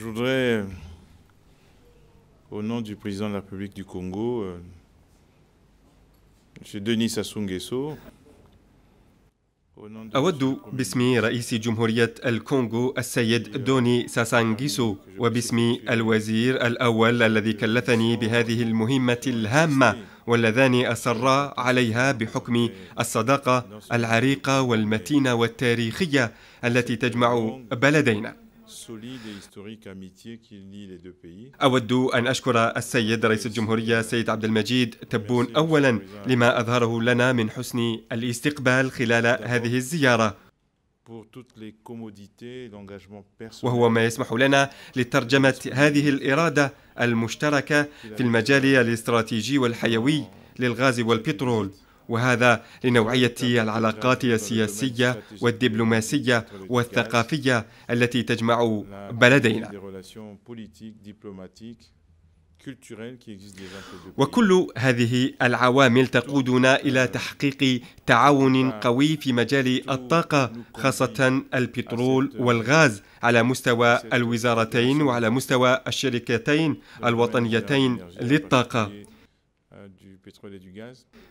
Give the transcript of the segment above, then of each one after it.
Je voudrais, euh, au nom du président de la République du Congo, M. Euh, Denis Sassou Nguesso, أود باسم رئيس جمهورية الكونغو السيد دوني ساسانغيسو وباسم الوزير الأول الذي كلفني بهذه المهمة الهامة واللذان أصرا عليها بحكم الصداقة العريقة والمتينة والتاريخية التي تجمع بلدينا أود أن أشكر السيد رئيس الجمهورية السيد عبد المجيد تبون أولا لما أظهره لنا من حسن الاستقبال خلال هذه الزيارة وهو ما يسمح لنا لترجمة هذه الإرادة المشتركة في المجال الاستراتيجي والحيوي للغاز والبترول وهذا لنوعية العلاقات السياسية والدبلوماسية والثقافية التي تجمع بلدينا وكل هذه العوامل تقودنا الى تحقيق تعاون قوي في مجال الطاقه خاصه البترول والغاز على مستوى الوزارتين وعلى مستوى الشركتين الوطنيتين للطاقه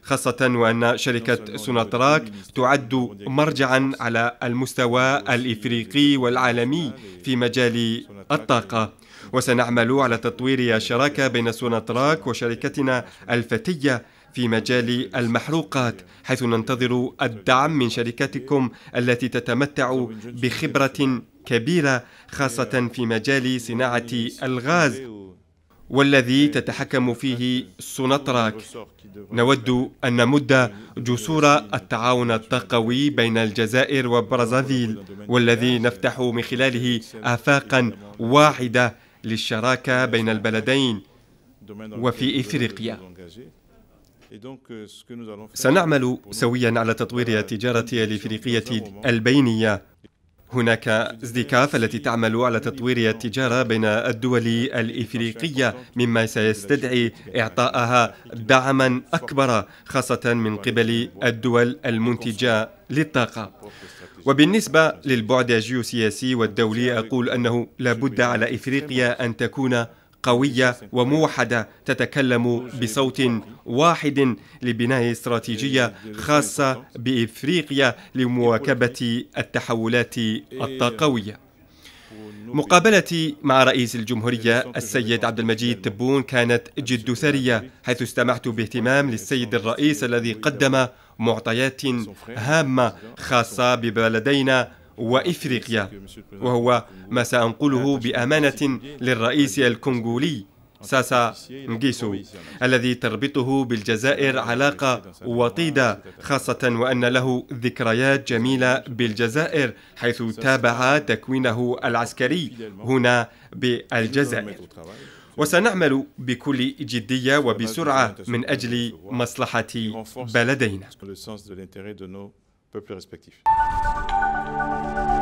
خاصة وأن شركة سوناتراك تعد مرجعا على المستوى الإفريقي والعالمي في مجال الطاقة وسنعمل على تطوير الشراكة بين سوناتراك وشركتنا الفتية في مجال المحروقات حيث ننتظر الدعم من شركتكم التي تتمتع بخبرة كبيرة خاصة في مجال صناعة الغاز والذي تتحكم فيه سوناتراك نود أن نمد جسور التعاون الطاقوي بين الجزائر وبرازافيل والذي نفتح من خلاله آفاقا واحدة للشراكة بين البلدين وفي إفريقيا سنعمل سويا على تطوير التجارة الإفريقية البينية هناك ازدكاف التي تعمل على تطوير التجارة بين الدول الإفريقية مما سيستدعي إعطائها دعما أكبر خاصة من قبل الدول المنتجة للطاقة وبالنسبة للبعد الجيوسياسي والدولي أقول أنه لابد على إفريقيا أن تكون قوية وموحدة تتكلم بصوت واحد لبناء استراتيجية خاصة بإفريقيا لمواكبة التحولات الطاقوية مقابلتي مع رئيس الجمهورية السيد عبد المجيد تبون كانت جد ثرية حيث استمعت باهتمام للسيد الرئيس الذي قدم معطيات هامة خاصة ببلدينا وإفريقيا وهو ما سأنقله بأمانة للرئيس الكونغولي ساسا نجيسو الذي تربطه بالجزائر علاقة وطيدة خاصة وأن له ذكريات جميلة بالجزائر حيث تابع تكوينه العسكري هنا بالجزائر وسنعمل بكل جدية وبسرعة من أجل مصلحة بلدينا. Música